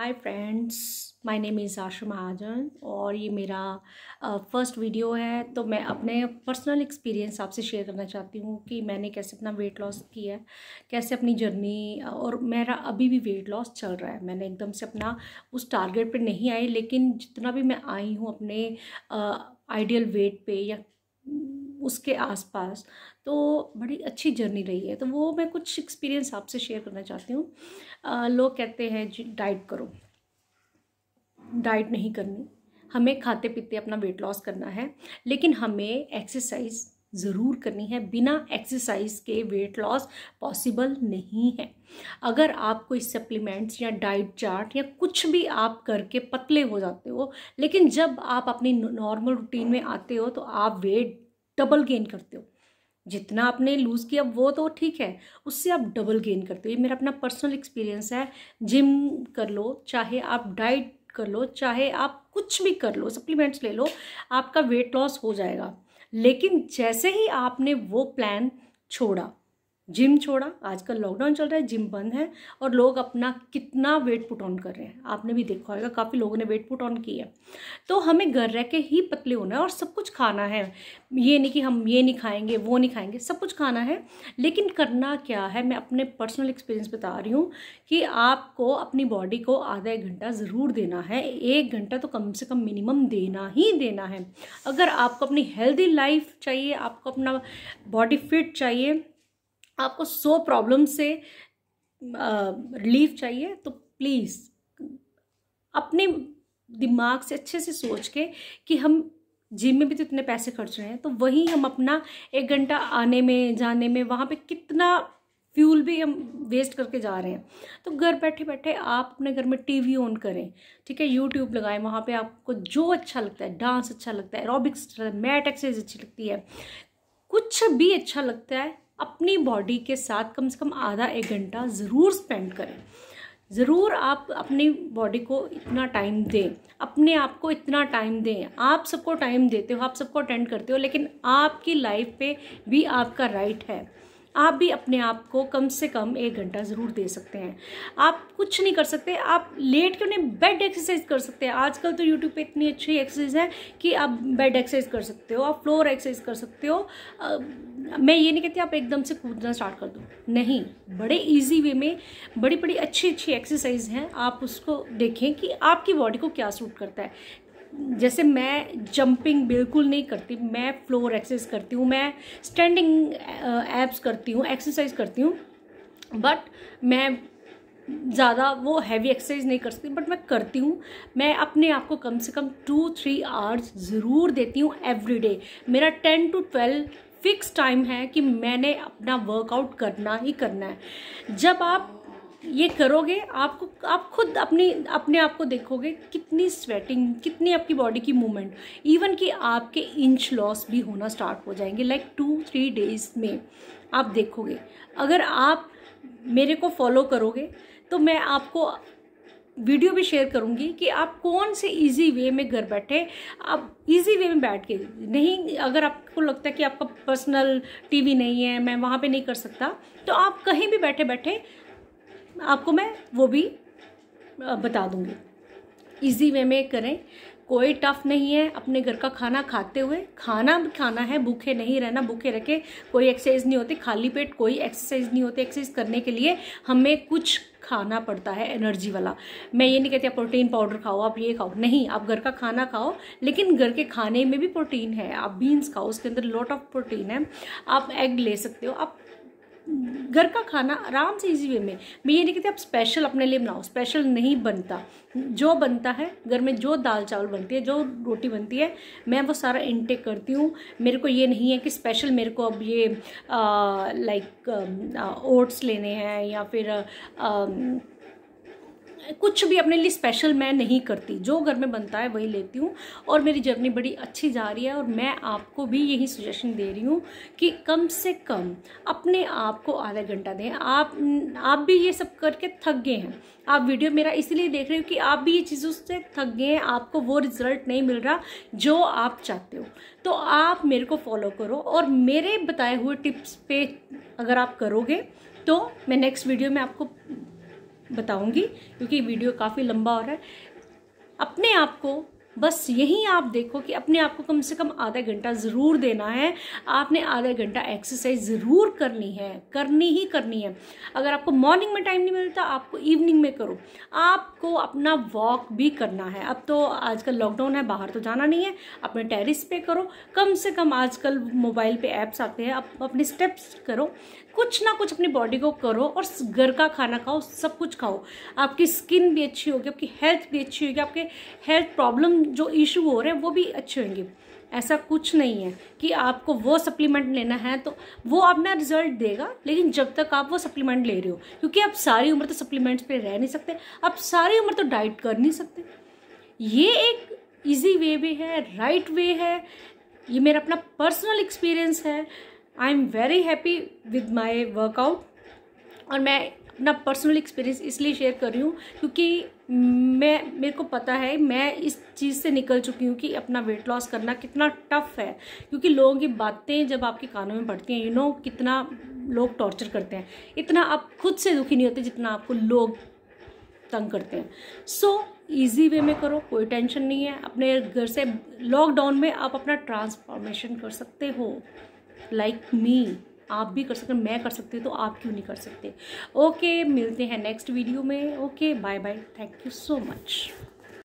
hi friends my name is Asha Mahajan और ये मेरा फर्स्ट वीडियो है तो मैं अपने पर्सनल एक्सपीरियंस आपसे शेयर करना चाहती हूँ कि मैंने कैसे अपना वेट लॉस किया है कैसे अपनी जर्नी और मेरा अभी भी वेट लॉस चल रहा है मैंने एकदम से अपना उस टारगेट पे नहीं आई लेकिन जितना भी मैं आई हूँ अपने आइडियल वेट पर या उसके आसपास तो बड़ी अच्छी जर्नी रही है तो वो मैं कुछ एक्सपीरियंस आपसे शेयर करना चाहती हूँ लोग कहते हैं जी डाइट करो डाइट नहीं करनी हमें खाते पीते अपना वेट लॉस करना है लेकिन हमें एक्सरसाइज ज़रूर करनी है बिना एक्सरसाइज के वेट लॉस पॉसिबल नहीं है अगर आप कोई सप्लीमेंट्स या डाइट चार्ट या कुछ भी आप करके पतले हो जाते हो लेकिन जब आप अपनी नॉर्मल रूटीन में आते हो तो आप वेट डबल गेन करते हो जितना आपने लूज़ किया वो तो ठीक है उससे आप डबल गेन करते हो ये मेरा अपना पर्सनल एक्सपीरियंस है जिम कर लो चाहे आप डाइट कर लो चाहे आप कुछ भी कर लो सप्लीमेंट्स ले लो आपका वेट लॉस हो जाएगा लेकिन जैसे ही आपने वो प्लान छोड़ा जिम छोड़ा आजकल लॉकडाउन चल रहा है जिम बंद है और लोग अपना कितना वेट पुट ऑन कर रहे हैं आपने भी देखा होगा काफ़ी लोगों ने वेट पुट ऑन किया है तो हमें घर रह के ही पतले होना है और सब कुछ खाना है ये नहीं कि हम ये नहीं खाएंगे वो नहीं खाएंगे सब कुछ खाना है लेकिन करना क्या है मैं अपने पर्सनल एक्सपीरियंस बता रही हूँ कि आपको अपनी बॉडी को आधा एक घंटा ज़रूर देना है एक घंटा तो कम से कम मिनिमम देना ही देना है अगर आपको अपनी हेल्दी लाइफ चाहिए आपको अपना बॉडी फिट चाहिए आपको सो प्रॉब्लम से रिलीफ चाहिए तो प्लीज़ अपने दिमाग से अच्छे से सोच के कि हम जिम में भी तो इतने पैसे खर्च रहे हैं तो वहीं हम अपना एक घंटा आने में जाने में वहाँ पे कितना फ्यूल भी हम वेस्ट करके जा रहे हैं तो घर बैठे बैठे आप अपने घर में टीवी ऑन करें ठीक है यूट्यूब लगाएं वहाँ पे आपको जो अच्छा लगता है डांस अच्छा लगता है एरोबिक्स अच्छा लगता है मैट एक्सरसाइज अच्छी लगती है कुछ भी अच्छा लगता है अपनी बॉडी के साथ कम से कम आधा एक घंटा ज़रूर स्पेंड करें ज़रूर आप अपनी बॉडी को इतना टाइम दें अपने आप को इतना टाइम दें आप सबको टाइम देते हो आप सबको अटेंड करते हो लेकिन आपकी लाइफ पे भी आपका राइट है आप भी अपने आप को कम से कम एक घंटा ज़रूर दे सकते हैं आप कुछ नहीं कर सकते आप लेट के उन्हें बेड एक्सरसाइज कर सकते हैं आजकल तो यूट्यूब पे इतनी अच्छी एक्सरसाइज है कि आप बेड एक्सरसाइज कर सकते हो आप फ्लोर एक्सरसाइज कर सकते हो मैं ये नहीं कहती आप एकदम से कूदना स्टार्ट कर दो नहीं बड़े इजी वे में बड़ी बड़ी अच्छी अच्छी एक्सरसाइज हैं आप उसको देखें कि आपकी बॉडी को क्या सूट करता है जैसे मैं जंपिंग बिल्कुल नहीं करती मैं फ्लोर एक्सरसाइज करती हूँ मैं स्टैंडिंग एप्स करती हूँ एक्सरसाइज करती हूँ बट मैं ज़्यादा वो हैवी एक्सरसाइज नहीं कर सकती बट मैं करती हूँ मैं अपने आप को कम से कम टू थ्री आवर्स ज़रूर देती हूँ एवरी डे मेरा ten to twelve fix time है कि मैंने अपना वर्कआउट करना ही करना है जब आप ये करोगे आपको आप खुद अपनी अपने आप को देखोगे कितनी स्वेटिंग कितनी आपकी बॉडी की मूवमेंट इवन कि आपके इंच लॉस भी होना स्टार्ट हो जाएंगे लाइक टू थ्री डेज में आप देखोगे अगर आप मेरे को फॉलो करोगे तो मैं आपको वीडियो भी शेयर करूँगी कि आप कौन से इजी वे में घर बैठे आप इजी वे में बैठ के नहीं अगर आपको लगता है कि आपका पर्सनल टीवी नहीं है मैं वहाँ पे नहीं कर सकता तो आप कहीं भी बैठे बैठे आपको मैं वो भी बता दूंगी इजी वे में करें कोई टफ नहीं है अपने घर का खाना खाते हुए खाना खाना है भूखे नहीं रहना भूखे रह के कोई एक्सरसाइज नहीं होती खाली पेट कोई एक्सरसाइज नहीं होती एक्सरसाइज करने के लिए हमें कुछ खाना पड़ता है एनर्जी वाला मैं ये नहीं कहती आप प्रोटीन पाउडर खाओ आप ये खाओ नहीं आप घर का खाना खाओ लेकिन घर के खाने में भी प्रोटीन है आप बीन्स खाओ उसके अंदर लॉट ऑफ प्रोटीन है आप एग ले सकते हो आप घर का खाना आराम से इजी वे में मैं ये नहीं कहती आप स्पेशल अपने लिए बनाओ स्पेशल नहीं बनता जो बनता है घर में जो दाल चावल बनती है जो रोटी बनती है मैं वो सारा इनटेक करती हूँ मेरे को ये नहीं है कि स्पेशल मेरे को अब ये लाइक ओट्स लेने हैं या फिर आ, कुछ भी अपने लिए स्पेशल मैं नहीं करती जो घर में बनता है वही लेती हूँ और मेरी जर्नी बड़ी अच्छी जा रही है और मैं आपको भी यही सुजेशन दे रही हूँ कि कम से कम अपने आप को आधा घंटा दें आप आप भी ये सब करके थक गए हैं आप वीडियो मेरा इसलिए देख रहे हो कि आप भी ये चीज़ों से थक गए हैं आपको वो रिजल्ट नहीं मिल रहा जो आप चाहते हो तो आप मेरे को फॉलो करो और मेरे बताए हुए टिप्स पे अगर आप करोगे तो मैं नेक्स्ट वीडियो में आपको बताऊंगी क्योंकि वीडियो काफ़ी लंबा हो रहा है अपने आप को बस यही आप देखो कि अपने आप को कम से कम आधा घंटा ज़रूर देना है आपने आधा घंटा एक्सरसाइज ज़रूर करनी है करनी ही करनी है अगर आपको मॉर्निंग में टाइम नहीं मिलता आपको इवनिंग में करो आपको अपना वॉक भी करना है अब तो आजकल लॉकडाउन है बाहर तो जाना नहीं है अपने टेरिस पे करो कम से कम आजकल मोबाइल पे ऐप्स आते हैं आप अपने स्टेप्स करो कुछ ना कुछ अपनी बॉडी को करो और घर का खाना खाओ सब कुछ खाओ आपकी स्किन भी अच्छी होगी आपकी हेल्थ भी अच्छी होगी आपके हेल्थ प्रॉब्लम जो इशू हो रहे हैं वो भी अच्छे होंगे ऐसा कुछ नहीं है कि आपको वो सप्लीमेंट लेना है तो वो अपना रिजल्ट देगा लेकिन जब तक आप वो सप्लीमेंट ले रहे हो क्योंकि आप सारी उम्र तो सप्लीमेंट्स पे रह नहीं सकते आप सारी उम्र तो डाइट कर नहीं सकते ये एक इजी वे भी है राइट right वे है ये मेरा अपना पर्सनल एक्सपीरियंस है I am very happy with my workout और मैं अपना पर्सनल एक्सपीरियंस इसलिए शेयर कर रही हूँ क्योंकि मैं मेरे को पता है मैं इस चीज़ से निकल चुकी हूँ कि अपना वेट लॉस करना कितना टफ है क्योंकि लोगों की बातें जब आपके कानों में पड़ती हैं यू नो कितना लोग टॉर्चर करते हैं इतना आप खुद से दुखी नहीं होते जितना आपको लोग तंग करते हैं सो ईजी वे में करो कोई टेंशन नहीं है अपने घर से लॉकडाउन में आप अपना ट्रांसफॉर्मेशन कर सकते हो लाइक like मी आप भी कर सकते मैं कर सकती हूँ तो आप क्यों नहीं कर सकते ओके मिलते हैं नेक्स्ट वीडियो में okay bye bye thank you so much